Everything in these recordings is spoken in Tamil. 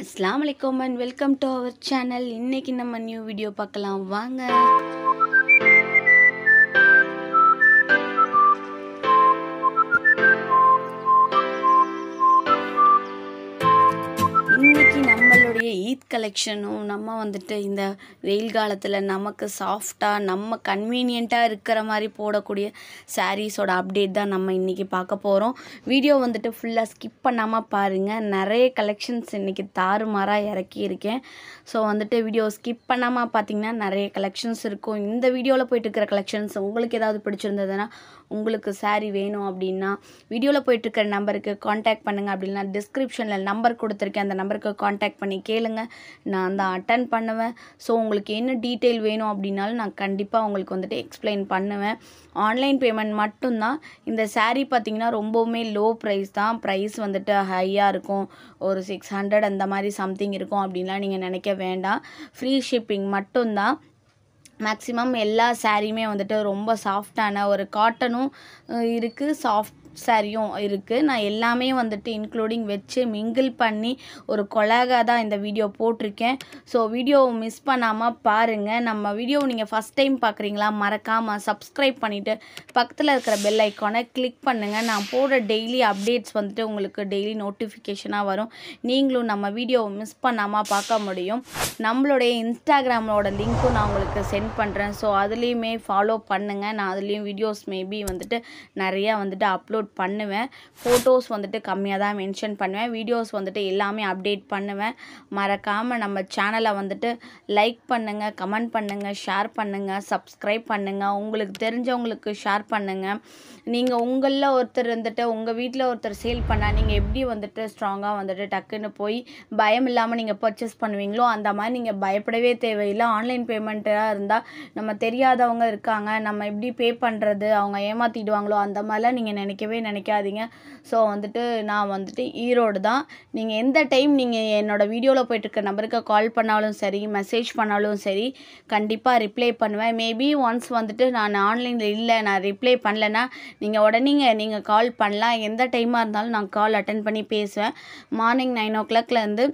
அஸ்லாம் வலைக்கம் and welcome to our channel இன்றைக்கி நம்ம நியூ வீடியோ பார்க்கலாம் வாங்க கலெக்ஷனும் நம்ம வந்துட்டு இந்த வெயில் காலத்தில் நமக்கு சாஃப்டாக நம்ம கன்வீனியண்ட்டாக இருக்கிற மாதிரி போடக்கூடிய சாரீஸோட அப்டேட் தான் நம்ம இன்றைக்கி பார்க்க போகிறோம் வீடியோ வந்துட்டு ஃபுல்லாக ஸ்கிப் பண்ணாமல் பாருங்கள் நிறைய கலெக்ஷன்ஸ் இன்றைக்கி தாறுமாறாக இறக்கியிருக்கேன் ஸோ வந்துட்டு வீடியோ ஸ்கிப் பண்ணாமல் பார்த்தீங்கன்னா நிறைய கலெக்ஷன்ஸ் இருக்கும் இந்த வீடியோவில் போயிட்டு இருக்கிற கலெக்ஷன்ஸ் உங்களுக்கு ஏதாவது பிடிச்சிருந்ததுன்னா உங்களுக்கு சாரீ வேணும் அப்படின்னா வீடியோவில் போயிட்டுருக்க நம்பருக்கு காண்டாக்ட் பண்ணுங்கள் அப்படின்னா டிஸ்கிரிப்ஷனில் நம்பர் கொடுத்துருக்கேன் அந்த நம்பருக்கு காண்டாக்ட் பண்ணி கேளுங்க நான் தான் அட்டன் பண்ணுவேன் ஸோ உங்களுக்கு என்ன டீட்டெயில் வேணும் அப்படின்னாலும் நான் கண்டிப்பாக உங்களுக்கு வந்துட்டு எக்ஸ்பிளைன் பண்ணுவேன் ஆன்லைன் பேமெண்ட் மட்டும்தான் இந்த சாரீ பார்த்திங்கன்னா ரொம்பவுமே லோ ப்ரைஸ் தான் ப்ரைஸ் வந்துட்டு ஹையாக இருக்கும் ஒரு சிக்ஸ் ஹண்ட்ரட் அந்த மாதிரி சம்திங் இருக்கும் அப்படின்லாம் நீங்கள் நினைக்க வேண்டாம் ஃப்ரீ ஷிப்பிங் மட்டும்தான் மேக்ஸிமம் எல்லா சாரியுமே வந்துட்டு ரொம்ப சாஃப்ட்டான ஒரு காட்டனும் இருக்குது சாஃப்ட் சாரியும் இருக்குது நான் எல்லாமே வந்துட்டு இன்க்ளூடிங் வச்சு மிங்கிள் பண்ணி ஒரு கொலாகாக தான் இந்த வீடியோ போட்டிருக்கேன் ஸோ வீடியோவை மிஸ் பண்ணாமல் பாருங்கள் நம்ம வீடியோ நீங்கள் ஃபஸ்ட் டைம் பார்க்குறீங்களா மறக்காமல் சப்ஸ்கிரைப் பண்ணிவிட்டு பக்கத்தில் இருக்கிற பெல் ஐக்கானை கிளிக் பண்ணுங்கள் நான் போடுற டெய்லி அப்டேட்ஸ் வந்துட்டு உங்களுக்கு டெய்லி நோட்டிஃபிகேஷனாக வரும் நீங்களும் நம்ம வீடியோவை மிஸ் பண்ணாமல் பார்க்க முடியும் நம்மளுடைய இன்ஸ்டாகிராமோட லிங்க்கும் நான் உங்களுக்கு சென்ட் பண்ணுறேன் ஸோ அதுலேயுமே ஃபாலோ பண்ணுங்கள் நான் அதுலேயும் வீடியோஸ் மேபி வந்துட்டு நிறையா வந்துட்டு அப்லோட் அப்லோட் பண்ணுவேன் ஃபோட்டோஸ் வந்துட்டு கம்மியாக தான் மென்ஷன் பண்ணுவேன் வீடியோஸ் வந்துட்டு எல்லாமே அப்டேட் பண்ணுவேன் மறக்காமல் நம்ம சேனலை வந்துட்டு லைக் பண்ணுங்கள் கமெண்ட் பண்ணுங்கள் ஷேர் பண்ணுங்கள் சப்ஸ்கிரைப் பண்ணுங்கள் உங்களுக்கு தெரிஞ்சவங்களுக்கு ஷேர் பண்ணுங்கள் நீங்கள் உங்களில் ஒருத்தர் இருந்துட்டு உங்கள் வீட்டில் ஒருத்தர் சேல் பண்ணால் நீங்கள் எப்படி வந்துட்டு ஸ்ட்ராங்காக வந்துட்டு டக்குன்னு போய் பயம் இல்லாமல் நீங்கள் பர்ச்சேஸ் பண்ணுவீங்களோ அந்த மாதிரி நீங்கள் பயப்படவே தேவையில்லை ஆன்லைன் பேமெண்ட்டாக இருந்தால் நம்ம தெரியாதவங்க இருக்காங்க நம்ம எப்படி பே பண்ணுறது அவங்க ஏமாற்றிடுவாங்களோ அந்த மாதிரிலாம் நீங்கள் நினைக்கவே தப்பாகவே நினைக்காதீங்க ஸோ வந்துட்டு நான் வந்துட்டு ஈரோடு தான் நீங்கள் எந்த டைம் நீங்கள் என்னோடய வீடியோவில் போயிட்டுருக்க நம்பருக்கு கால் பண்ணாலும் சரி மெசேஜ் பண்ணாலும் சரி கண்டிப்பாக ரிப்ளை பண்ணுவேன் மேபி ஒன்ஸ் வந்துட்டு நான் ஆன்லைனில் இல்லை நான் ரிப்ளை பண்ணலைன்னா நீங்கள் உடனேங்க நீங்கள் கால் பண்ணலாம் எந்த டைமாக இருந்தாலும் நான் கால் அட்டன் பண்ணி பேசுவேன் மார்னிங் நைன் ஓ கிளாக்லேருந்து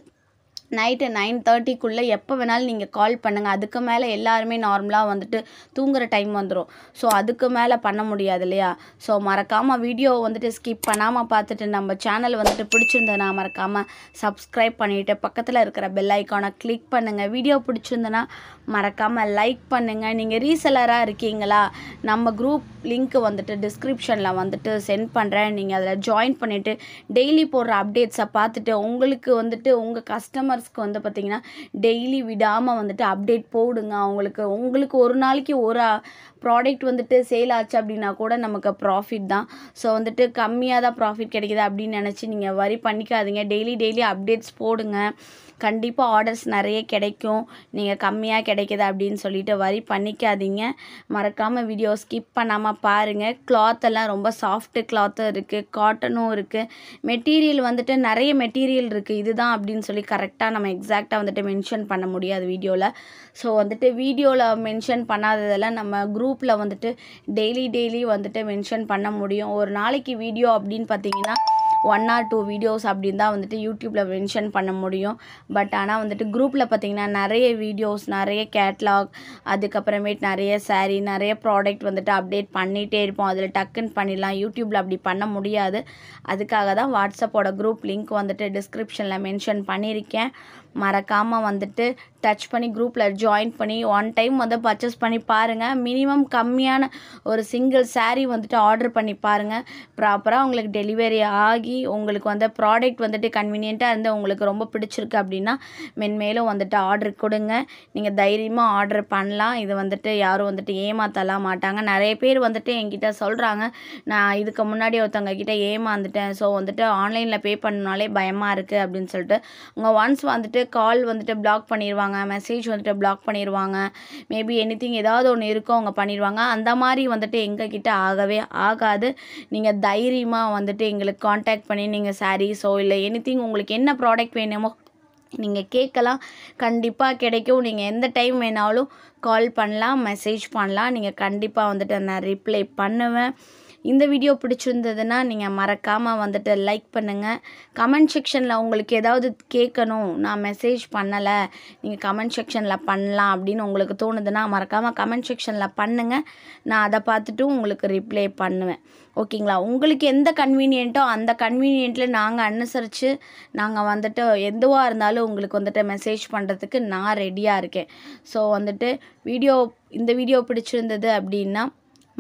நைட்டு நைன் தேர்ட்டிக்குள்ளே எப்போ வேணாலும் நீங்கள் கால் பண்ணுங்கள் அதுக்கு மேலே எல்லாருமே நார்மலாக வந்துட்டு தூங்குகிற டைம் வந்துடும் ஸோ அதுக்கு மேலே பண்ண முடியாது இல்லையா ஸோ மறக்காமல் வீடியோ வந்துட்டு ஸ்கிப் பண்ணாமல் பார்த்துட்டு நம்ம சேனல் வந்துட்டு பிடிச்சிருந்ததுன்னா மறக்காமல் சப்ஸ்கிரைப் பண்ணிவிட்டு பக்கத்தில் இருக்கிற பெல் ஐக்கானை கிளிக் பண்ணுங்கள் வீடியோ பிடிச்சிருந்தேன்னா மறக்காமல் லைக் பண்ணுங்கள் நீங்கள் ரீசெலராக இருக்கீங்களா நம்ம குரூப் லிங்க் வந்துட்டு டிஸ்கிரிப்ஷனில் வந்துட்டு சென்ட் பண்ணுறேன் நீங்கள் அதில் ஜாயின் பண்ணிவிட்டு டெய்லி போடுற அப்டேட்ஸை பார்த்துட்டு உங்களுக்கு வந்துட்டு உங்கள் கஸ்டமர் மெம்பர்ஸ்க்கு வந்து பார்த்தீங்கன்னா டெய்லி விடாமல் வந்துட்டு அப்டேட் போடுங்க அவங்களுக்கு உங்களுக்கு ஒரு நாளைக்கு ஒரு ப்ராடக்ட் வந்துட்டு சேல் ஆச்சு அப்படின்னா கூட நமக்கு ப்ராஃபிட் தான் ஸோ வந்துட்டு கம்மியாக தான் ப்ராஃபிட் கிடைக்கிது அப்படின்னு நினச்சி நீங்கள் வரி பண்ணிக்காதீங்க டெய்லி டெய்லி அப்டேட்ஸ் போடுங்க கண்டிப்பாக ஆர்டர்ஸ் நிறைய கிடைக்கும் நீங்கள் கம்மியாக கிடைக்கிது அப்படின்னு சொல்லிட்டு வரி பண்ணிக்காதீங்க மறக்காமல் வீடியோ ஸ்கிப் பண்ணாமல் பாருங்கள் கிளாத்தெல்லாம் ரொம்ப சாஃப்ட்டு கிளாத்தும் இருக்குது காட்டனும் இருக்குது மெட்டீரியல் வந்துட்டு நிறைய மெட்டீரியல் இருக்குது இதுதான் அப்படின்னு சொல்லி கரெக்டாக கரெக்டாக நம்ம எக்ஸாக்டாக வந்துட்டு மென்ஷன் பண்ண முடியாது வீடியோவில் ஸோ வந்துட்டு வீடியோவில் மென்ஷன் பண்ணாததெல்லாம் நம்ம குரூப்பில் வந்துட்டு டெய்லி டெய்லி வந்துட்டு மென்ஷன் பண்ண முடியும் ஒரு நாளைக்கு வீடியோ அப்படின்னு பார்த்தீங்கன்னா ஒன் ஆர் டூ வீடியோஸ் அப்படின்னு தான் வந்துட்டு யூடியூப்பில் மென்ஷன் பண்ண முடியும் பட் ஆனால் வந்துட்டு குரூப்பில் பார்த்தீங்கன்னா நிறைய வீடியோஸ் நிறைய கேட்லாக் அதுக்கப்புறமேட்டு நிறைய சாரீ நிறைய ப்ராடக்ட் வந்துட்டு அப்டேட் பண்ணிகிட்டே இருப்போம் அதில் டக்குன்னு பண்ணிடலாம் யூடியூப்பில் அப்படி பண்ண முடியாது அதுக்காக தான் வாட்ஸ்அப்போட குரூப் லிங்க் வந்துட்டு டிஸ்கிரிப்ஷனில் மென்ஷன் பண்ணியிருக்கேன் மறக்காமல் வந்துட்டு டச் பண்ணி குரூப்பில் ஜாயின் பண்ணி ஒன் டைம் வந்து பர்ச்சேஸ் பண்ணி பாருங்கள் மினிமம் கம்மியான ஒரு சிங்கிள் சாரீ வந்துட்டு ஆர்டர் பண்ணி பாருங்கள் ப்ராப்பராக உங்களுக்கு டெலிவரி ஆகி உங்களுக்கு வந்து ப்ராடக்ட் வந்துட்டு கன்வீனியண்ட்டாக இருந்து உங்களுக்கு ரொம்ப பிடிச்சிருக்கு அப்படின்னா மென்மேலும் வந்துட்டு ஆர்டர் கொடுங்க நீங்கள் தைரியமாக ஆர்டர் பண்ணலாம் இது வந்துட்டு யாரும் வந்துட்டு ஏமாத்தலாம் மாட்டாங்க நிறைய பேர் வந்துட்டு என்கிட்ட சொல்கிறாங்க நான் இதுக்கு முன்னாடி ஒருத்தவங்க கிட்டே ஏமாந்துட்டேன் ஸோ வந்துட்டு ஆன்லைனில் பே பண்ணாலே பயமாக இருக்குது அப்படின்னு சொல்லிட்டு உங்கள் ஒன்ஸ் வந்துட்டு கால் வந்துட்டு பிளாக் பண்ணிடுவாங்க மெசேஜ் வந்துட்டு பிளாக் பண்ணிடுவாங்க மேபி எனி திங் ஏதாவது ஒன்று இருக்கோ அவங்க பண்ணிடுவாங்க அந்த மாதிரி வந்துட்டு கிட்டே ஆகவே ஆகாது நீங்கள் தைரியமாக வந்துட்டு எங்களுக்கு காண்டாக்ட் பண்ணி நீங்கள் சாரீஸோ இல்லை எனி திங் உங்களுக்கு என்ன ப்ராடக்ட் வேணுமோ நீங்கள் கேட்கலாம் கண்டிப்பாக கிடைக்கும் நீங்கள் எந்த டைம் வேணாலும் கால் பண்ணலாம் மெசேஜ் பண்ணலாம் நீங்கள் கண்டிப்பாக வந்துட்டு நான் ரிப்ளை பண்ணுவேன் இந்த வீடியோ பிடிச்சிருந்ததுன்னா நீங்கள் மறக்காமல் வந்துட்டு லைக் பண்ணுங்கள் கமெண்ட் செக்ஷனில் உங்களுக்கு ஏதாவது கேட்கணும் நான் மெசேஜ் பண்ணலை நீங்கள் கமெண்ட் செக்ஷனில் பண்ணலாம் அப்படின்னு உங்களுக்கு தோணுதுன்னா மறக்காமல் கமெண்ட் செக்ஷனில் பண்ணுங்கள் நான் அதை பார்த்துட்டு உங்களுக்கு ரிப்ளை பண்ணுவேன் ஓகேங்களா உங்களுக்கு எந்த கன்வீனியன்ட்டோ அந்த கன்வீனியன்ட்டில் நாங்கள் அனுசரித்து நாங்கள் வந்துட்டு எதுவாக இருந்தாலும் உங்களுக்கு வந்துட்டு மெசேஜ் பண்ணுறதுக்கு நான் ரெடியாக இருக்கேன் ஸோ வந்துட்டு வீடியோ இந்த வீடியோ பிடிச்சிருந்தது அப்படின்னா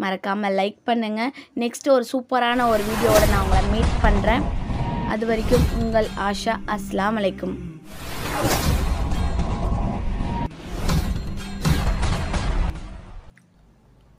மறக்காமல் லைக் பண்ணுங்கள் நெக்ஸ்ட்டு ஒரு சூப்பரான ஒரு வீடியோவோட நான் உங்களை மீட் பண்ணுறேன் அது வரைக்கும் உங்கள் ஆஷா அஸ்லாம் வலைக்கும்